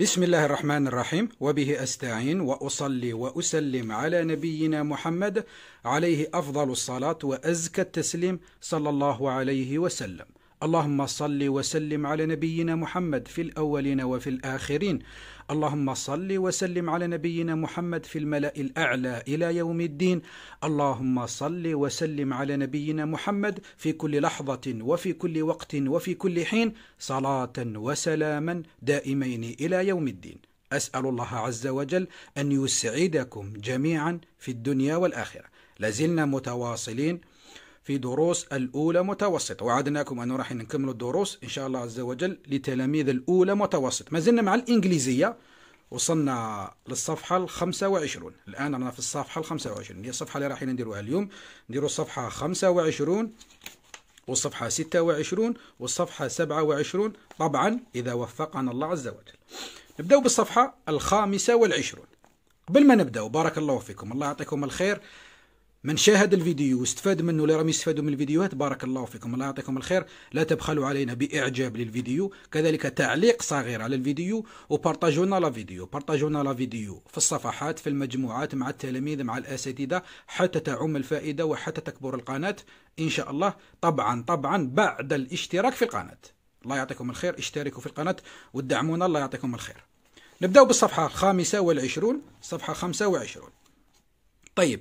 بسم الله الرحمن الرحيم وبه استعين واصلي واسلم على نبينا محمد عليه افضل الصلاه وازكى التسليم صلى الله عليه وسلم اللهم صل وسلم على نبينا محمد في الاولين وفي الاخرين اللهم صل وسلم على نبينا محمد في الملا الاعلى الى يوم الدين اللهم صل وسلم على نبينا محمد في كل لحظه وفي كل وقت وفي كل حين صلاه وسلاما دائمين الى يوم الدين اسال الله عز وجل ان يسعدكم جميعا في الدنيا والاخره لازلنا متواصلين في دروس الأولى متوسط وعدناكم أنه راح نكملوا الدروس إن شاء الله عز وجل لتلاميذ الأولى متوسط ما زلنا مع الإنجليزية وصلنا للصفحة الخمسة وعشرون الآن رانا في الصفحة الخمسة وعشرون هي الصفحة اللي رايحين نديروها اليوم نديروا الصفحة خمسة وعشرون والصفحة ستة وعشرون والصفحة سبعة وعشرون طبعا إذا وفقنا الله عز وجل نبدأ بالصفحة الخامسة والعشرون قبل ما نبدأ بارك الله فيكم الله يعطيكم الخير من شاهد الفيديو واستفاد منه اللي راهم يستفادوا من الفيديوهات بارك الله فيكم الله يعطيكم الخير لا تبخلوا علينا باعجاب للفيديو كذلك تعليق صغير على الفيديو وبارطاجونا لا فيديو بارطاجونا لا فيديو في الصفحات في المجموعات مع التلاميذ مع الاساتذه حتى تعم الفائده وحتى تكبر القناه ان شاء الله طبعا طبعا بعد الاشتراك في القناه الله يعطيكم الخير اشتركوا في القناه ودعمونا الله يعطيكم الخير نبداو بالصفحه 25 صفحه 25 طيب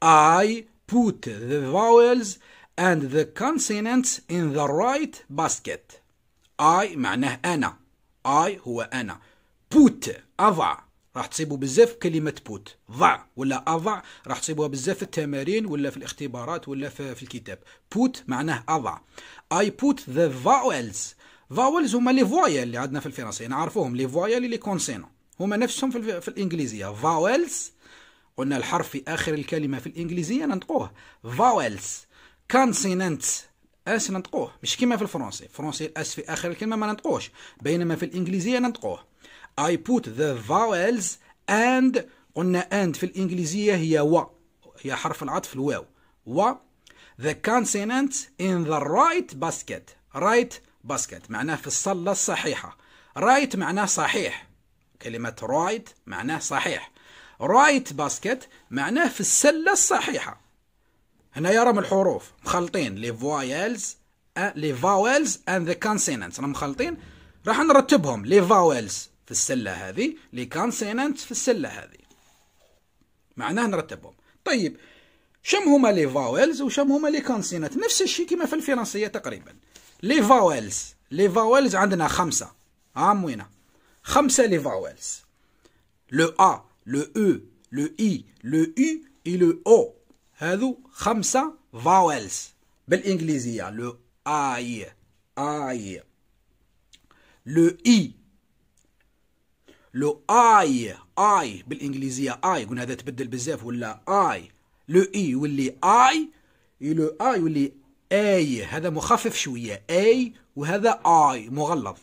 I put the vowels and the consonants in the right basket. I معناه أنا. I هو أنا. Put أضع راح تصيبوا بزاف كلمة put ضع ولا أضع راح تصيبوها بزاف في التمارين ولا في الاختبارات ولا في, في الكتاب Put معناه أضع I put the vowels Vowels هما لي فوايل اللي عندنا في الفرنسية نعرفوهم لي فوايل لي كونسينون هما نفسهم في, في الإنجليزية فاولز قلنا الحرف في آخر الكلمة في الإنجليزية ننطقوه فاولز كونسيننت اس ننطقوه مش كيما في الفرنسي الفرنسي الاس في اخر الكلمه ما ننطقوش بينما في الانجليزيه ننطقوه I put the vowels and قلنا and في الانجليزيه هي و هي حرف العطف الواو و the consonants in the right basket right basket معناه في الصلة الصحيحة right معناه صحيح كلمة right معناه صحيح رايت باسكت معناه في السله الصحيحه هنا يرم الحروف مخلطين لي فوايلز لي فاولز اند ذا كونسيننت راهم مخلطين راح نرتبهم لي فاولز في السله هذه لي كونسيننت في السله هذه معناه نرتبهم طيب شم هما لي فاولز وشم هما لي كونسيننت نفس الشيء كما في الفرنسيه تقريبا لي فاولز لي فاولز عندنا خمسه ها موينه خمسه لي فاولز لو ا le E le I le U et le O هذو خمسة vowels بالإنجليزية le I I le I لو اي اي بالانجليزيه اي قلنا هذا تبدل بزاف ولا اي لو اي واللي اي لو اي واللي اي هذا مخفف شويه اي وهذا اي مغلظ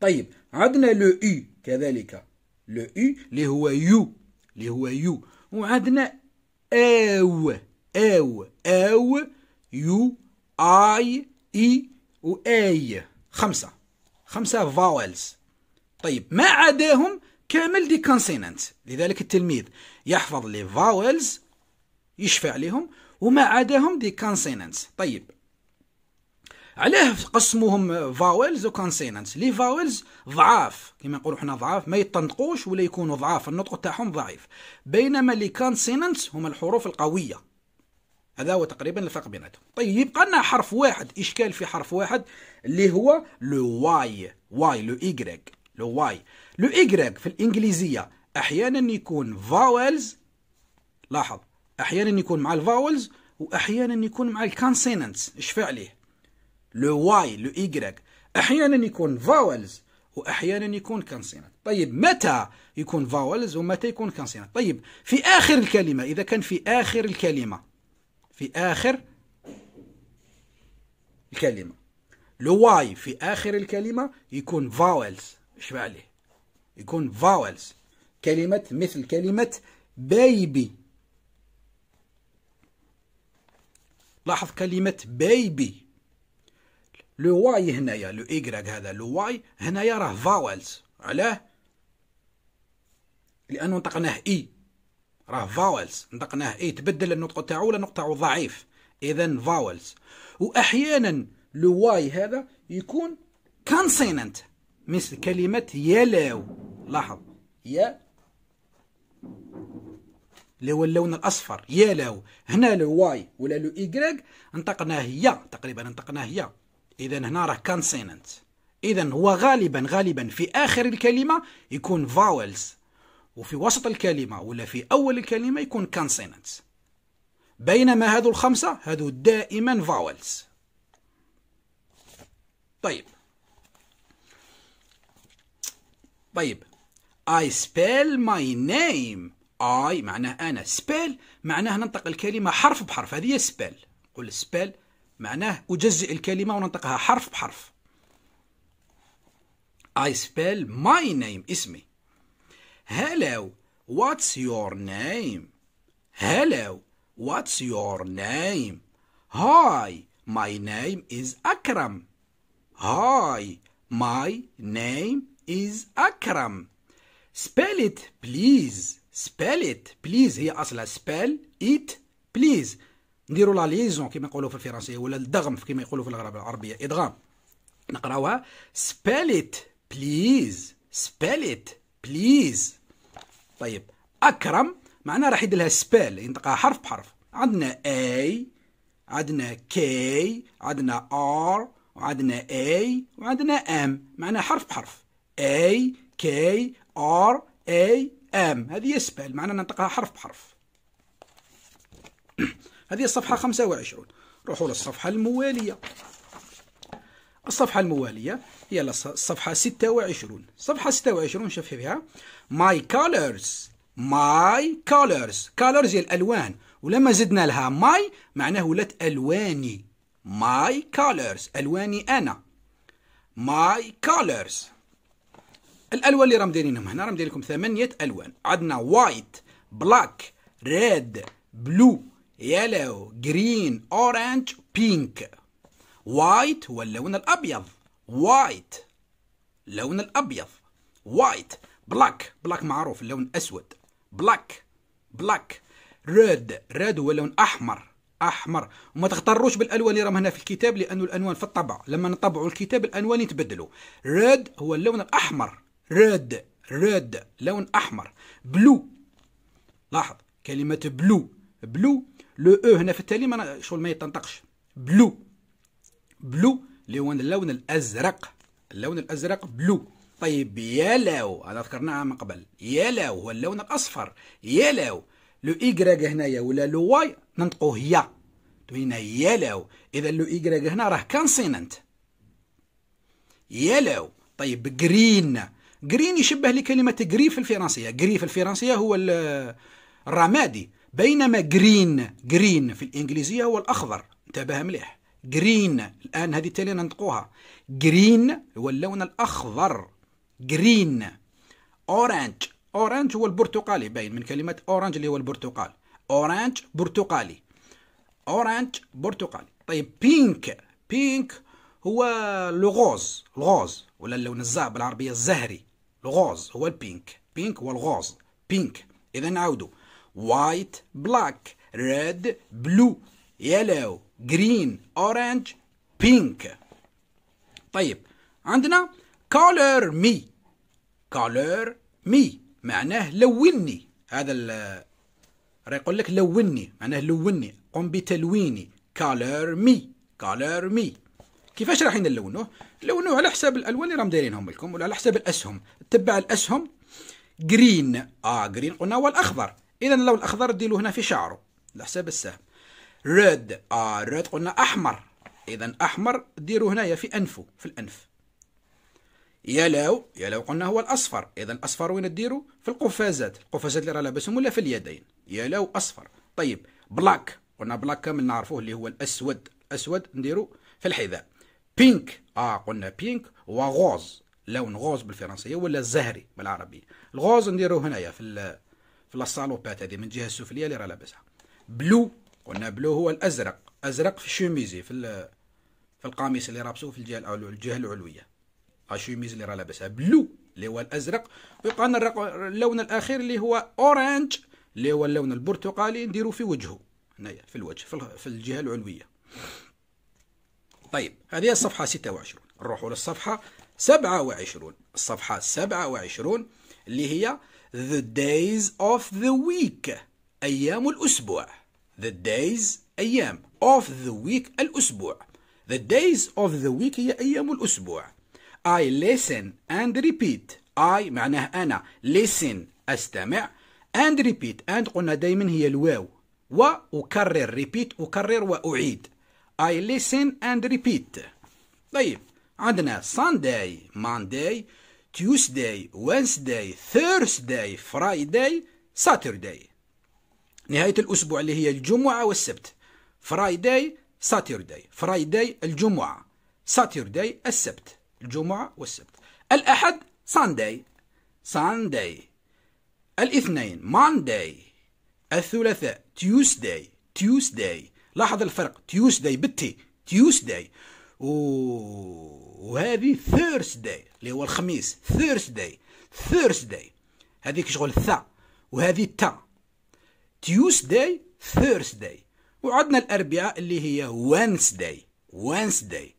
طيب عندنا لو اي كذلك لو اي اللي هو يو اللي هو يو وعندنا او او او يو اي اي و اي خمسه خمسه فاولز طيب ما عداهم كامل دي كونسيننت لذلك التلميذ يحفظ لي فاولز يشفع لهم وما عداهم دي كونسيننت طيب علاه قسموهم فاولز وكونسينانس لي فاولز ضعاف كما نقولوا حنا ضعاف ما يتنطقوش ولا يكونوا ضعاف النطق تاعهم ضعيف بينما لي كونسينانس هما الحروف القويه هذا هو تقريبا الفرق بيناتهم طيب يبقى لنا حرف واحد اشكال في حرف واحد اللي هو لو واي واي لو ايغريك لو واي لو ايغريك في الانجليزيه احيانا يكون فاولز لاحظ احيانا يكون مع الفاولز واحيانا يكون مع الكونسينانس اش عليه لو واي لو إيكغريك أحيانا يكون فاولز وأحيانا يكون كونسونانت طيب متى يكون فاولز ومتى يكون كونسونانت طيب في آخر الكلمة إذا كان في آخر الكلمة في آخر الكلمة لو واي في آخر الكلمة يكون فاولز إيش عليه يكون فاولز كلمة مثل كلمة بيبي لاحظ كلمة بيبي لو واي هنايا لو إيكراك هذا لو واي هنايا راه فاولز علاه لأنه نطقناه إي راه فاولز نطقناه إي تبدل النطق تاعو ولا النطق تاعو ضعيف إذا فاولز وأحيانا لو واي هذا يكون كونسيننت مثل كلمة يلو لاحظ يا اللي هو اللون الاصفر يلو هنا لو واي ولا لو ايكغ نطقناه يا تقريبا نطقناه يا إذا هنا راه كونسيننت إذا هو غالبا غالبا في آخر الكلمة يكون فاولز وفي وسط الكلمة ولا في أول الكلمة يكون كونسيننت بينما هذو الخمسة هذو دائما فاولز طيب طيب I spell my name I معناه أنا spell معناه ننطق الكلمة حرف بحرف هذه spell قول spell معناه أجزئ الكلمة وننطقها حرف بحرف I spell my name اسمي Hello what's your name Hello what's your name Hi my name is Akram Hi my name is Akram Spell it please Spell it please هي أصلها spell it please نديروا لا ليزون كما يقولوا في الفرنسيه ولا الدغم كما يقولوا في الغرب العربيه ادغام نقراوها سبيليت بليز سبيليت بليز طيب اكرم معناها راح يدلها سبيل ينطقها حرف بحرف عندنا اي عندنا كي عندنا ار وعندنا اي وعندنا ام معناها حرف بحرف اي كي ار اي ام هذه سبيل معناها ننطقها حرف بحرف هذه الصفحة 25 روحوا للصفحة الموالية الصفحة الموالية هي الصفحة 26 صفحة 26 شوف فيها ماي colors ماي colors colors هي الألوان ولما زدنا لها ماي معناه ولات ألواني ماي colors ألواني أنا ماي colors الألوان اللي راهم دايرينهم هنا راهم داير لكم ثمانية ألوان عندنا وايت بلاك ريد بلو يلو جرين اورانج بينك وايت هو اللون الابيض وايت اللون الابيض وايت بلاك بلاك معروف اللون الاسود بلاك بلاك ريد ريد هو اللون احمر احمر وما تغتروش بالالوان اللي راهم هنا في الكتاب لانه الالوان في الطبع لما نطبعوا الكتاب الالوان يتبدلوا ريد هو اللون الاحمر ريد ريد لون احمر بلو لاحظ كلمه بلو بلو لو او e هنا في التالي ما شغل ما يتنطقش بلو بلو اللي هو اللون الازرق اللون الازرق بلو طيب يالاو هذا ذكرناها من قبل يالاو هو اللون الاصفر يالاو لو ايكراك هنايا ولا لو واي ننطقوا هي تبين يالاو اذا لو ايكراك هنا راه كونسيننت يالاو طيب جرين جرين يشبه لكلمه جري في الفرنسيه جري في الفرنسيه هو الرمادي بينما جرين جرين في الإنجليزية هو الأخضر انتبه مليح جرين الآن هذه التالية ننطقوها جرين هو اللون الأخضر جرين أورانج أورانج هو البرتقالي باين من كلمة أورانج اللي هو البرتقال أورانج برتقالي أورانج برتقالي طيب بينك بينك هو الغوز الغوز ولا اللون الزهر بالعربية الزهري الغوز هو البينك بينك هو الغوز بينك إذا نعاودو white black red blue yellow green orange pink طيب عندنا color me color me معناه لوني هذا ال راه يقول لك لوني معناه لوني قم بتلويني color me color me كيفاش راح نلونوه لونوه على حساب الالوان اللي راهم دايرينهم لكم ولا على حساب الاسهم تبع الاسهم جرين اه جرين قلنا هو الاخضر اذا اللون الاخضر ديلو هنا في شعره على حساب السهم ريد اه ريد قلنا احمر اذا احمر ديرو هنايا في انفه في الانف يلو يلو قلنا هو الاصفر اذا الاصفر وين ديرو في القفازات القفازات اللي راه لابسهم ولا في اليدين يلو اصفر طيب بلاك قلنا بلاك كامل نعرفوه اللي هو الاسود الاسود نديرو في الحذاء بينك اه قلنا بينك وغوز لون غوز بالفرنسيه ولا الزهري بالعربيه الغوز نديروه هنايا في في لاسالوبات هذه من الجهه السفليه اللي راه لابسها بلو قلنا بلو هو الازرق ازرق في الشوميزي في في القميص اللي رابسه في الجهه الجهه العلويه الشوميز اللي راه لابسها بلو اللي هو الازرق ويبقى لنا اللون الاخير اللي هو اورانج اللي هو اللون البرتقالي نديرو في وجهه هنايا في الوجه في الجهه العلويه طيب هذه الصفحه 26 نروحوا للصفحه 27 الصفحه 27 اللي هي The days of the week أيام الأسبوع The days أيام Of the week الأسبوع The days of the week هي أيام الأسبوع I listen and repeat I معناه أنا listen أستمع and repeat and قلنا دايما هي الواو وأكرر repeat أكرر وأعيد I listen and repeat طيب عندنا Sunday Monday تيوسداي وينسداي ثيرسداي فرايداي ساترداي نهايه الاسبوع اللي هي الجمعه والسبت فرايداي ساترداي فرايداي الجمعه ساترداي السبت الجمعه والسبت الاحد ساندي ساندي الاثنين مانداي الثلاثاء تيوسداي تيوسداي لاحظ الفرق تيوسداي بتي تيوسداي وهذه ثيرسداي اللي هو الخميس ثيرسداي ثيرسداي هذيك شغل ثا وهذه تا تيوسداي ثيرسداي وعندنا الاربعاء اللي هي وانسداي وانسداي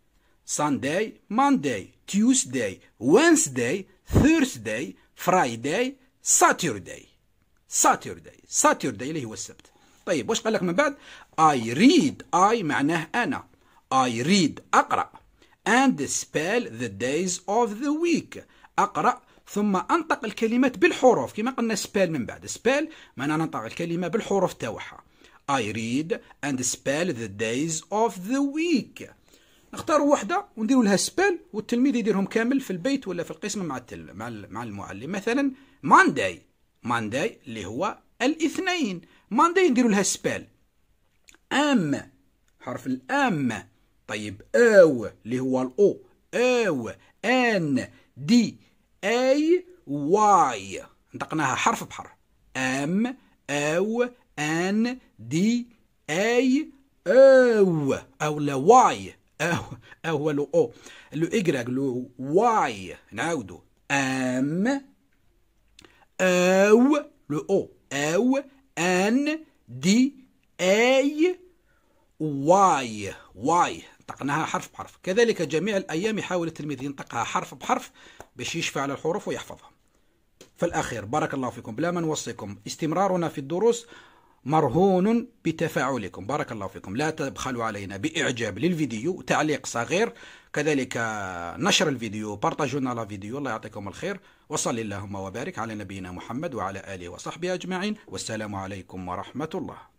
سانداي مانداي تيوسداي وانسداي ثيرسداي فرايداي ساتورداي ساتورداي ساتيرداي اللي هو السبت طيب واش قال لك من بعد اي ريد اي معناه انا I read أقرأ and spell the days of the week أقرأ ثم أنطق الكلمات بالحروف كما قلنا spell من بعد spell معناها ننطق الكلمة بالحروف تاوعها I read and spell the days of the week نختار واحدة ونديروا لها سبال والتلميذ يديرهم كامل في البيت ولا في القسم مع التل... مع, مع المعلم مثلا مانداي مانداي اللي هو الاثنين مانداي نديروا لها سبال أم حرف الأم طيب او اللي هو الاو او ان دي اي واي نطقناها حرف بحرف ام او ان دي اي او او لا واي او او لو او لو ايغراك لو واي نعاودو ام او لو او او ان دي اي واي واي نطقناها حرف بحرف كذلك جميع الأيام يحاول التلميذ ينطقها حرف بحرف باش يشفى على الحروف ويحفظها في الأخير بارك الله فيكم بلا ما نوصيكم استمرارنا في الدروس مرهون بتفاعلكم بارك الله فيكم لا تبخلوا علينا بإعجاب للفيديو تعليق صغير كذلك نشر الفيديو بارطاجونا لا فيديو الله يعطيكم الخير وصل اللهم وبارك على نبينا محمد وعلى آله وصحبه أجمعين والسلام عليكم ورحمة الله